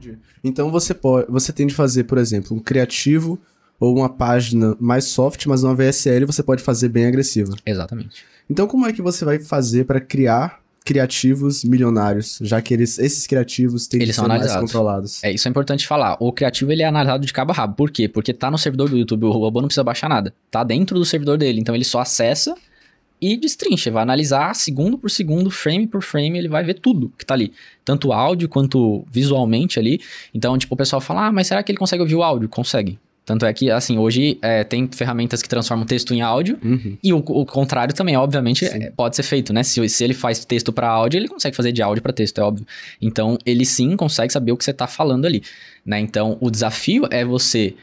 Entendi. Então você pode, você tem de fazer, por exemplo, um criativo ou uma página mais soft, mas uma VSL você pode fazer bem agressiva. Exatamente. Então como é que você vai fazer para criar criativos milionários, já que eles, esses criativos têm eles que são ser mais controlados. É, isso é importante falar. O criativo ele é analisado de cabo a rabo. Por quê? Porque tá no servidor do YouTube, o robô não precisa baixar nada. Tá dentro do servidor dele, então ele só acessa e destrincha, vai analisar segundo por segundo, frame por frame, ele vai ver tudo que tá ali, tanto áudio quanto visualmente ali. Então, tipo, o pessoal fala: "Ah, mas será que ele consegue ouvir o áudio?" Consegue. Tanto é que, assim, hoje é, tem ferramentas que transformam texto em áudio uhum. e o, o, contrário também, obviamente, é, pode ser feito, né? Se, se ele faz texto para áudio, ele consegue fazer de áudio para texto, é óbvio. Então, ele sim consegue saber o que você está falando ali, né? Então, o desafio é você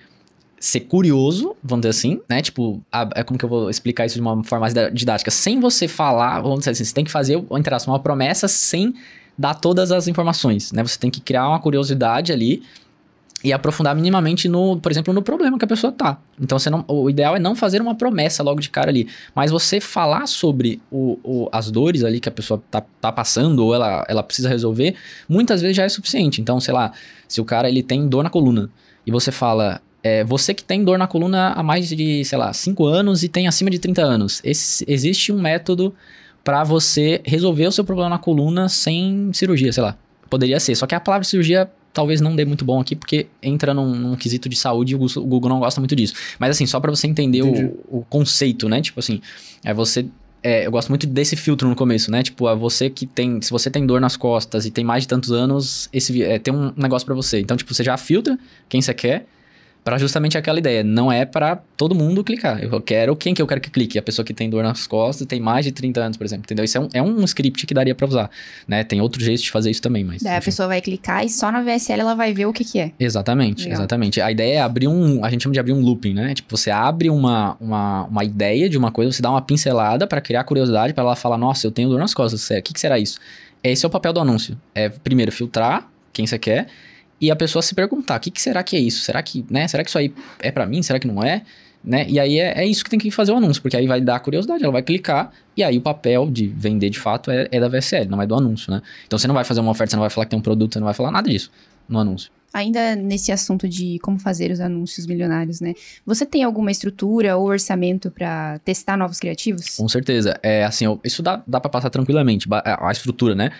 ser curioso, vamos dizer assim, né? Tipo, a, é como que eu vou explicar isso de uma forma mais didática? Sem você falar, vamos dizer assim, você tem que fazer, uma interação, uma promessa sem dar todas as informações, né? Você tem que criar uma curiosidade ali e aprofundar minimamente no, por exemplo, no problema que a pessoa tá. Então você não, o ideal é não fazer uma promessa logo de cara ali, mas você falar sobre o, o as dores ali que a pessoa tá, tá passando ou ela, ela precisa resolver, muitas vezes já é suficiente. Então, sei lá, se o cara ele tem dor na coluna e você fala, é, você que tem dor na coluna há mais de, sei lá, 5 anos e tem acima de 30 anos, esse, existe um método para você resolver o seu problema na coluna sem cirurgia, sei lá. Poderia ser, só que a palavra cirurgia talvez não dê muito bom aqui, porque entra num, num quesito de saúde e o Google não gosta muito disso. Mas assim, só para você entender o, o, conceito, né? Tipo assim, é você. É, eu gosto muito desse filtro no começo, né? Tipo, a você que tem. Se você tem dor nas costas e tem mais de tantos anos, esse é, tem um negócio para você. Então, tipo, você já filtra quem você quer para justamente aquela ideia. Não é para todo mundo clicar. Eu quero quem que eu quero que clique? A pessoa que tem dor nas costas, tem mais de 30 anos, por exemplo, entendeu? Isso é um, é um script que daria para usar, né? Tem outros jeitos de fazer isso também, mas... Daí a pessoa vai clicar e só na VSL ela vai ver o que que é. Exatamente, Legal. exatamente. A ideia é abrir um... A gente chama de abrir um looping, né? Tipo, você abre uma, uma, uma ideia de uma coisa, você dá uma pincelada para criar curiosidade, para ela falar, nossa, eu tenho dor nas costas, o que que será isso? Esse é o papel do anúncio. É, primeiro, filtrar quem você quer e a pessoa se perguntar: o que, que, será que é isso? Será que, né? Será que isso aí é para mim? Será que não é? Né? E aí é, é, isso que tem que fazer o anúncio, porque aí vai dar curiosidade, ela vai clicar, e aí o papel de vender de fato é, é da VSL, não é do anúncio, né? Então você não vai fazer uma oferta, você não vai falar que tem um produto, você não vai falar nada disso no anúncio. Ainda nesse assunto de como fazer os anúncios milionários, né? Você tem alguma estrutura ou orçamento para testar novos criativos? Com certeza. É assim, eu, isso dá, dá para passar tranquilamente, a estrutura, né?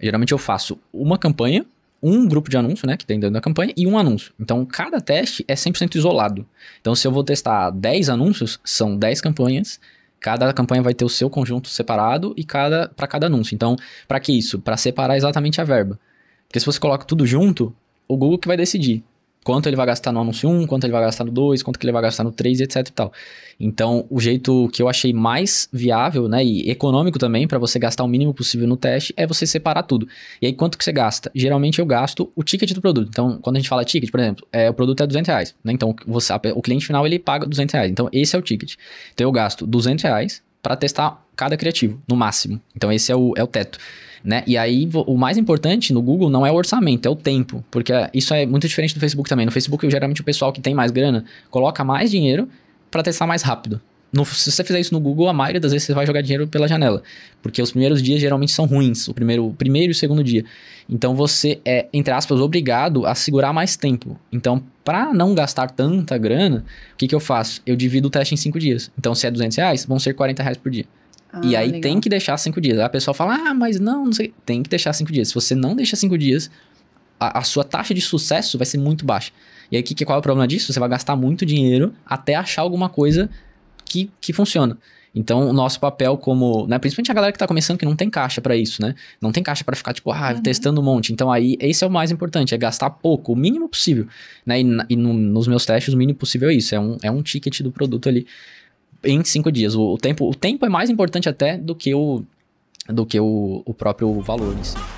Geralmente eu faço uma campanha um grupo de anúncio, né, que tem dentro da campanha, e um anúncio. Então, cada teste é 100% isolado. Então, se eu vou testar 10 anúncios, são 10 campanhas. Cada campanha vai ter o seu conjunto separado e cada para cada anúncio. Então, para que isso? Para separar exatamente a verba. Porque se você coloca tudo junto, o Google que vai decidir quanto ele vai gastar no anúncio 1, quanto ele vai gastar no 2, quanto que ele vai gastar no 3, etc e tal. Então, o jeito que eu achei mais viável, né, e econômico também para você gastar o mínimo possível no teste é você separar tudo. E aí quanto que você gasta? Geralmente eu gasto o ticket do produto. Então, quando a gente fala ticket, por exemplo, é, o produto é 200 reais, né? Então, você, o cliente final ele paga 200 reais. Então, esse é o ticket. Então, eu gasto 200 reais para testar cada criativo, no máximo. Então esse é o, é o teto. Né? E aí, o mais importante no Google não é o orçamento, é o tempo. Porque é, isso é muito diferente do Facebook também. No Facebook, geralmente, o pessoal que tem mais grana coloca mais dinheiro para testar mais rápido no, se você fizer isso no Google, a maioria das vezes você vai jogar dinheiro pela janela. Porque os primeiros dias geralmente são ruins, o primeiro, o primeiro e o segundo dia. Então você é, entre aspas, obrigado a segurar mais tempo. Então, para não gastar tanta grana, o que, que eu faço? Eu divido o teste em cinco dias. Então, se é 200 reais, vão ser 40 reais por dia. Ah, e aí legal. tem que deixar cinco dias. Aí a pessoa fala, ah, mas não, não sei. Tem que deixar cinco dias. Se você não deixa cinco dias, a, a sua taxa de sucesso vai ser muito baixa. E aí, que, qual é o problema disso? Você vai gastar muito dinheiro até achar alguma coisa que, que funciona. Então, o nosso papel como, né, principalmente a galera que está começando que não tem caixa para isso, né? Não tem caixa para ficar tipo, ah, uhum. testando um monte. Então, aí esse é o mais importante, é gastar pouco, o mínimo possível, né? E, e no, nos meus testes o mínimo possível é isso, é um, é um ticket do produto ali em cinco dias. O, o tempo, o tempo é mais importante até do que o do que o, o próprio valor isso.